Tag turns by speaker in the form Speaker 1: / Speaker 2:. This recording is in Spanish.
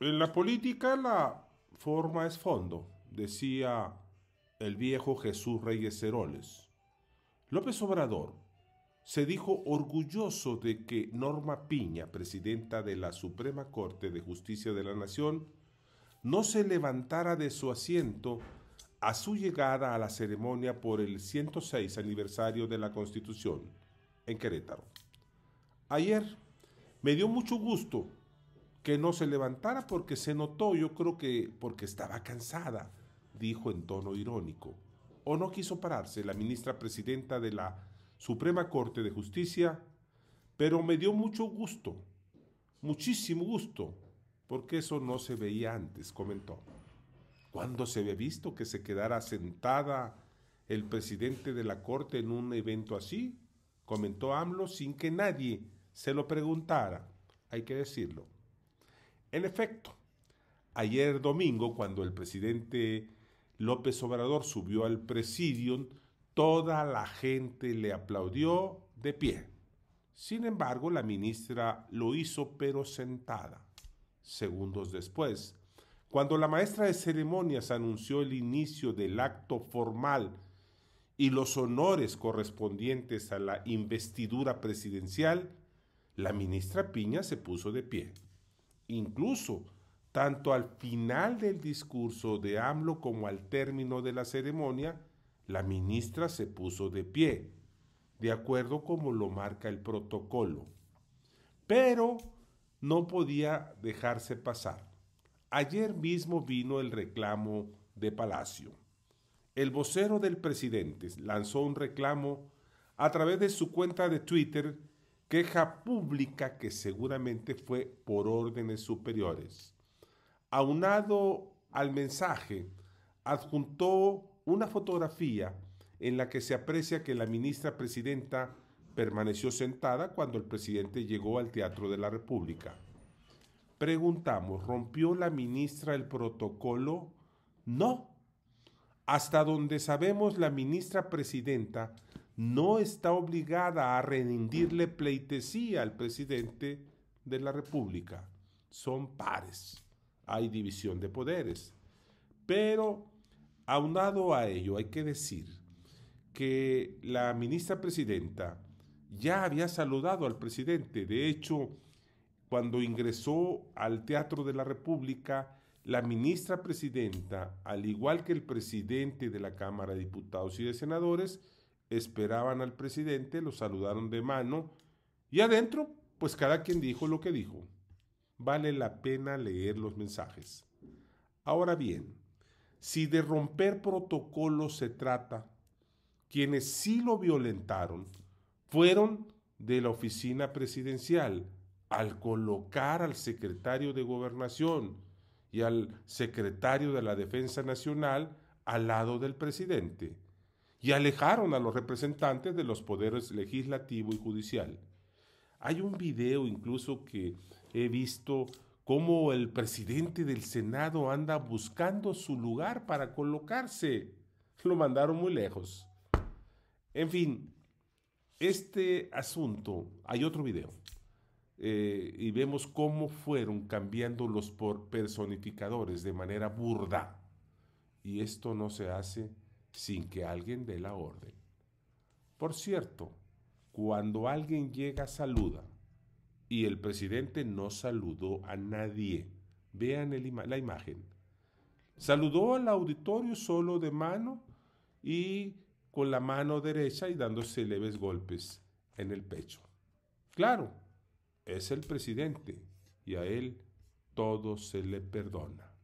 Speaker 1: En la política la forma es fondo, decía el viejo Jesús Reyes Ceroles. López Obrador se dijo orgulloso de que Norma Piña, presidenta de la Suprema Corte de Justicia de la Nación, no se levantara de su asiento a su llegada a la ceremonia por el 106 aniversario de la Constitución en Querétaro. Ayer me dio mucho gusto que no se levantara porque se notó, yo creo que porque estaba cansada, dijo en tono irónico. O no quiso pararse la ministra presidenta de la Suprema Corte de Justicia, pero me dio mucho gusto, muchísimo gusto, porque eso no se veía antes, comentó. ¿Cuándo se había visto que se quedara sentada el presidente de la Corte en un evento así? comentó AMLO sin que nadie se lo preguntara, hay que decirlo. En efecto, ayer domingo, cuando el presidente López Obrador subió al presidium, toda la gente le aplaudió de pie. Sin embargo, la ministra lo hizo pero sentada. Segundos después, cuando la maestra de ceremonias anunció el inicio del acto formal y los honores correspondientes a la investidura presidencial, la ministra Piña se puso de pie. Incluso, tanto al final del discurso de AMLO como al término de la ceremonia, la ministra se puso de pie, de acuerdo como lo marca el protocolo. Pero no podía dejarse pasar. Ayer mismo vino el reclamo de Palacio. El vocero del presidente lanzó un reclamo a través de su cuenta de Twitter queja pública que seguramente fue por órdenes superiores. Aunado al mensaje, adjuntó una fotografía en la que se aprecia que la ministra presidenta permaneció sentada cuando el presidente llegó al Teatro de la República. Preguntamos, ¿rompió la ministra el protocolo? No. Hasta donde sabemos, la ministra presidenta no está obligada a rendirle pleitesía al presidente de la República. Son pares. Hay división de poderes. Pero, aunado a ello, hay que decir que la ministra presidenta ya había saludado al presidente. De hecho, cuando ingresó al Teatro de la República, la ministra presidenta, al igual que el presidente de la Cámara de Diputados y de Senadores, esperaban al presidente, lo saludaron de mano y adentro, pues cada quien dijo lo que dijo. Vale la pena leer los mensajes. Ahora bien, si de romper protocolos se trata, quienes sí lo violentaron fueron de la oficina presidencial al colocar al secretario de gobernación y al secretario de la Defensa Nacional al lado del presidente y alejaron a los representantes de los poderes legislativo y judicial. Hay un video incluso que he visto cómo el presidente del Senado anda buscando su lugar para colocarse. Lo mandaron muy lejos. En fin, este asunto, hay otro video, eh, y vemos cómo fueron cambiando los por personificadores de manera burda. Y esto no se hace sin que alguien dé la orden. Por cierto, cuando alguien llega saluda y el presidente no saludó a nadie. Vean la imagen. Saludó al auditorio solo de mano y con la mano derecha y dándose leves golpes en el pecho. Claro, es el presidente y a él todo se le perdona.